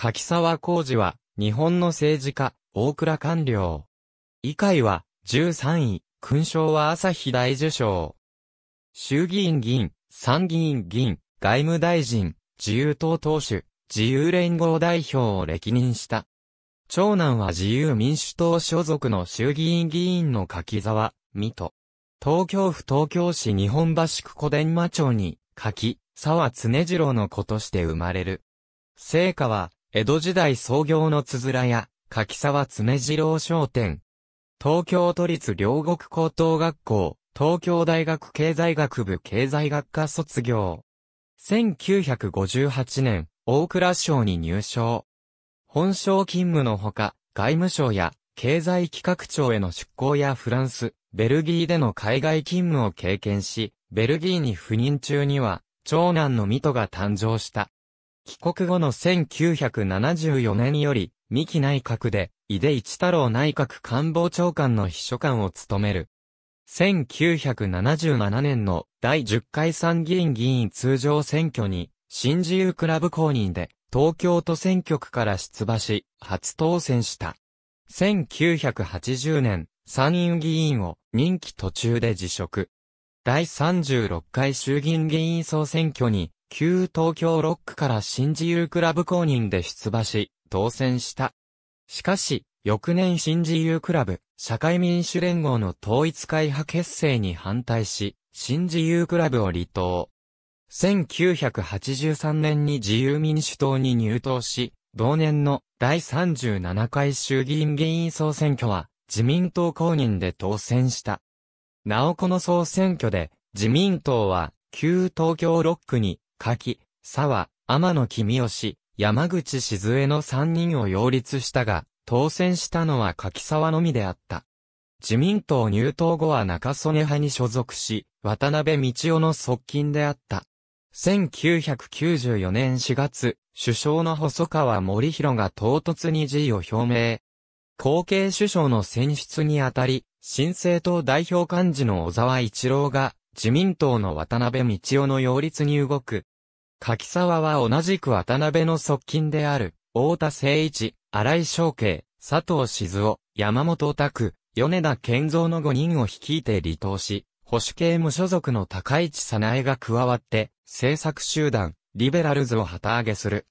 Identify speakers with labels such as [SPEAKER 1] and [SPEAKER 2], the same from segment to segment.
[SPEAKER 1] 柿沢浩二は、日本の政治家、大倉官僚。以下は、13位、勲章は朝日大受賞。衆議院議員、参議院議員、外務大臣、自由党党首、自由連合代表を歴任した。長男は自由民主党所属の衆議院議員の柿沢、水戸。東京府東京市日本橋区小伝馬町に、柿、沢常次郎の子として生まれる。聖火は、江戸時代創業のつづらや、柿沢爪次郎商店。東京都立両国高等学校、東京大学経済学部経済学科卒業。1958年、大蔵省に入省。本省勤務のほか、外務省や経済企画庁への出向やフランス、ベルギーでの海外勤務を経験し、ベルギーに赴任中には、長男のミトが誕生した。帰国後の1974年より、三木内閣で、井出一太郎内閣官房長官の秘書官を務める。1977年の第10回参議院議員通常選挙に、新自由クラブ公認で、東京都選挙区から出馬し、初当選した。1980年、参院議員を任期途中で辞職。第36回衆議院議員総選挙に旧東京6区から新自由クラブ公認で出馬し、当選した。しかし、翌年新自由クラブ、社会民主連合の統一会派結成に反対し、新自由クラブを離党。1983年に自由民主党に入党し、同年の第37回衆議院議員総選挙は自民党公認で当選した。なおこの総選挙で自民党は旧東京6区に柿、沢、天野君吉、山口静江の3人を擁立したが、当選したのは柿沢のみであった。自民党入党後は中曽根派に所属し、渡辺道夫の側近であった。1994年4月、首相の細川森弘が唐突に辞意を表明。後継首相の選出にあたり、新政党代表幹事の小沢一郎が自民党の渡辺道夫の擁立に動く。柿沢は同じく渡辺の側近である、大田誠一、荒井昌慶、佐藤静夫、山本拓、米田健三の5人を率いて離党し、保守系無所属の高市早苗が加わって、政策集団、リベラルズを旗揚げする。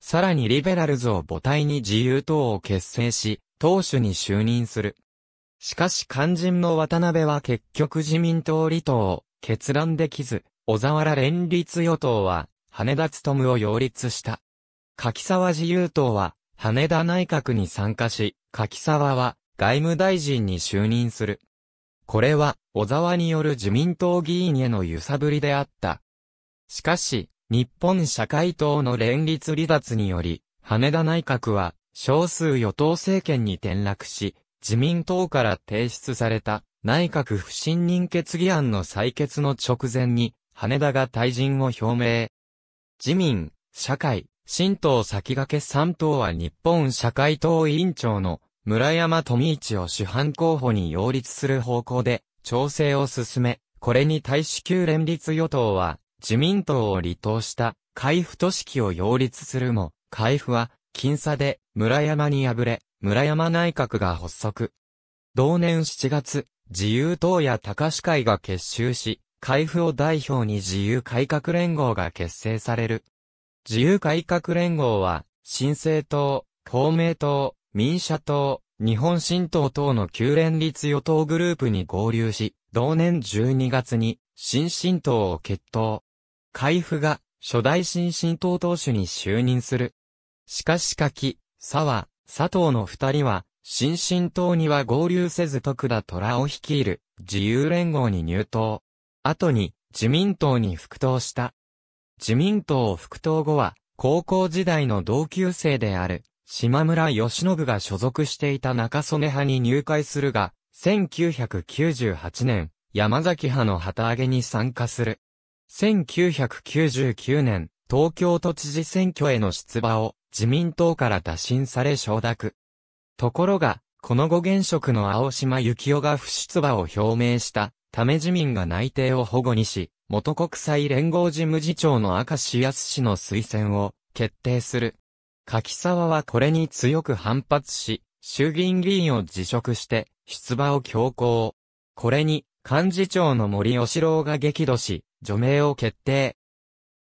[SPEAKER 1] さらにリベラルズを母体に自由党を結成し、党首に就任する。しかし肝心の渡辺は結局自民党離党を決断できず、小沢ら連立与党は、羽田務を擁立した。柿沢自由党は、羽田内閣に参加し、柿沢は外務大臣に就任する。これは、小沢による自民党議員への揺さぶりであった。しかし、日本社会党の連立離脱により、羽田内閣は、少数与党政権に転落し、自民党から提出された内閣不信任決議案の採決の直前に、羽田が退陣を表明。自民、社会、新党先駆け3党は日本社会党委員長の村山富一を主犯候補に擁立する方向で調整を進め、これに対し旧連立与党は自民党を離党した海部都市を擁立するも、海部は僅差で村山に敗れ、村山内閣が発足。同年7月、自由党や高市会が結集し、海部を代表に自由改革連合が結成される。自由改革連合は、新政党、公明党、民社党、日本新党等の旧連立与党グループに合流し、同年12月に新新党を決闘。海部が初代新新党党首に就任する。しかし柿、沢、佐藤の二人は、新進党には合流せず徳田虎を率いる自由連合に入党。後に自民党に復党した。自民党を復党後は、高校時代の同級生である、島村義信が所属していた中曽根派に入会するが、1998年、山崎派の旗揚げに参加する。1999年、東京都知事選挙への出馬を自民党から打診され承諾。ところが、この後現職の青島幸男が不出馬を表明したため自民が内定を保護にし、元国際連合事務次長のし石康氏の推薦を決定する。柿沢はこれに強く反発し、衆議院議員を辞職して出馬を強行。これに幹事長の森喜朗が激怒し、除名を決定。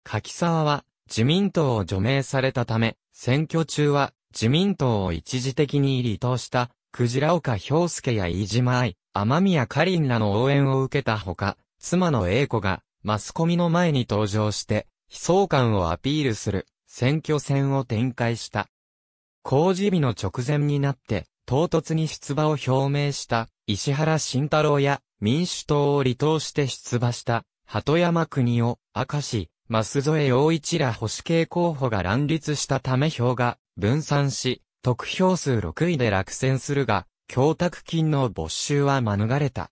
[SPEAKER 1] 柿沢は自民党を除名されたため、選挙中は自民党を一時的に離党した、クジラ岡氷介や飯島愛、天宮カリンらの応援を受けたほか、妻の英子がマスコミの前に登場して、悲壮感をアピールする選挙戦を展開した。公示日の直前になって、唐突に出馬を表明した石原慎太郎や民主党を離党して出馬した鳩山国夫、明石、舛添陽一ら保守系候補が乱立したため票が分散し、得票数6位で落選するが、供託金の没収は免れた。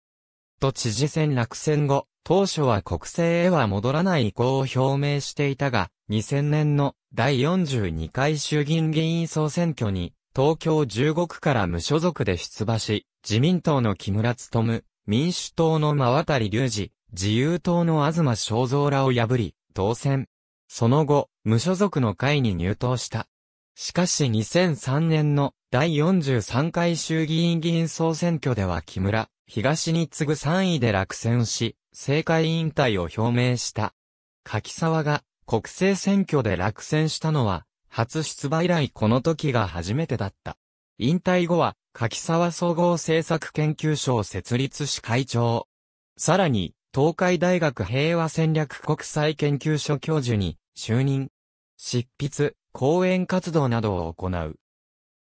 [SPEAKER 1] と知事選落選後、当初は国政へは戻らない意向を表明していたが、2000年の第42回衆議院議員総選挙に、東京15区から無所属で出馬し、自民党の木村務、民主党の真渡隆二、自由党の東正蔵らを破り、当選。その後、無所属の会に入党した。しかし2003年の第43回衆議院議員総選挙では木村、東に次ぐ3位で落選し、政界引退を表明した。柿沢が国政選挙で落選したのは、初出馬以来この時が初めてだった。引退後は、柿沢総合政策研究所を設立し会長。さらに、東海大学平和戦略国際研究所教授に就任、執筆、講演活動などを行う。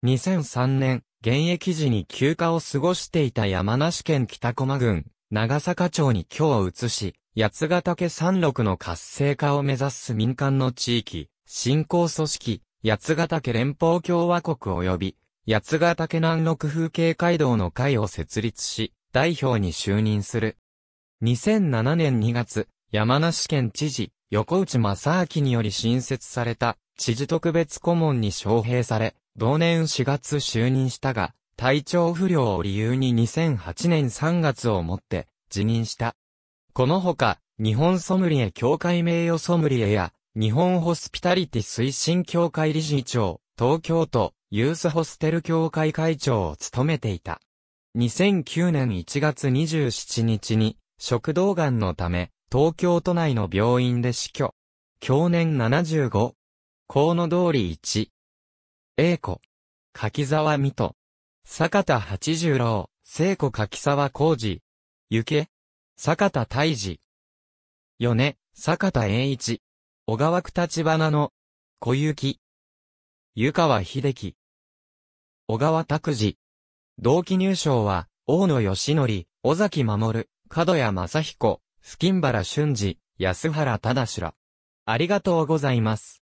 [SPEAKER 1] 2003年、現役時に休暇を過ごしていた山梨県北駒郡、長坂町に今を移し、八ヶ岳山麓の活性化を目指す民間の地域、振興組織、八ヶ岳連邦共和国及び、八ヶ岳南麓風景街道の会を設立し、代表に就任する。2007年2月、山梨県知事、横内正明により新設された、知事特別顧問に招聘され、同年4月就任したが、体調不良を理由に2008年3月をもって辞任した。このほか、日本ソムリエ協会名誉ソムリエや、日本ホスピタリティ推進協会理事長、東京都ユースホステル協会会長を務めていた。2009年1月27日に、食道がんのため、東京都内の病院で死去。去年75。河野通り1。英子。柿沢美と。坂田八十郎、聖子柿沢浩二。行け。坂田大二。米、ね、坂田栄一。小川区立花の。小雪。湯川秀樹。小川拓二。同期入賞は、大野義則、尾崎守。角谷正彦、スキンバラ俊二、安原忠ら。ありがとうございます。